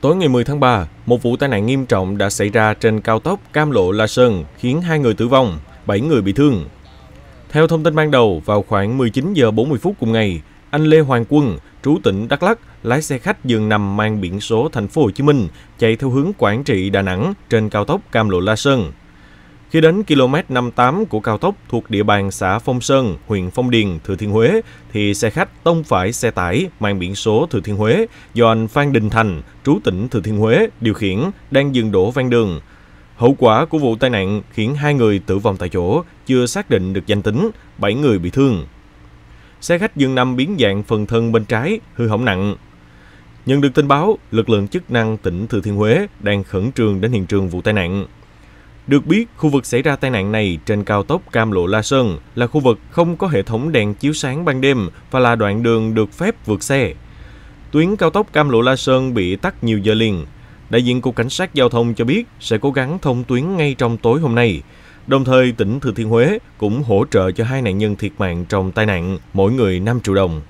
Tối ngày 10 tháng 3, một vụ tai nạn nghiêm trọng đã xảy ra trên cao tốc Cam Lộ La Sơn khiến hai người tử vong, 7 người bị thương. Theo thông tin ban đầu, vào khoảng 19 giờ 40 phút cùng ngày, anh Lê Hoàng Quân, trú tỉnh Đắk Lắk, lái xe khách dường nằm mang biển số thành phố Hồ Chí Minh chạy theo hướng Quảng Trị Đà Nẵng trên cao tốc Cam Lộ La Sơn. Khi đến km 58 của cao tốc thuộc địa bàn xã Phong Sơn, huyện Phong Điền, Thừa Thiên Huế, thì xe khách tông phải xe tải mang biển số Thừa Thiên Huế do anh Phan Đình Thành, trú tỉnh Thừa Thiên Huế, điều khiển đang dừng đổ ven đường. Hậu quả của vụ tai nạn khiến hai người tử vong tại chỗ, chưa xác định được danh tính, 7 người bị thương. Xe khách dừng nằm biến dạng phần thân bên trái, hư hỏng nặng, Nhận được tin báo, lực lượng chức năng tỉnh Thừa Thiên Huế đang khẩn trương đến hiện trường vụ tai nạn. Được biết, khu vực xảy ra tai nạn này trên cao tốc Cam Lộ La Sơn là khu vực không có hệ thống đèn chiếu sáng ban đêm và là đoạn đường được phép vượt xe. Tuyến cao tốc Cam Lộ La Sơn bị tắt nhiều giờ liền. Đại diện Cục Cảnh sát Giao thông cho biết sẽ cố gắng thông tuyến ngay trong tối hôm nay. Đồng thời, tỉnh Thừa Thiên Huế cũng hỗ trợ cho hai nạn nhân thiệt mạng trong tai nạn, mỗi người 5 triệu đồng.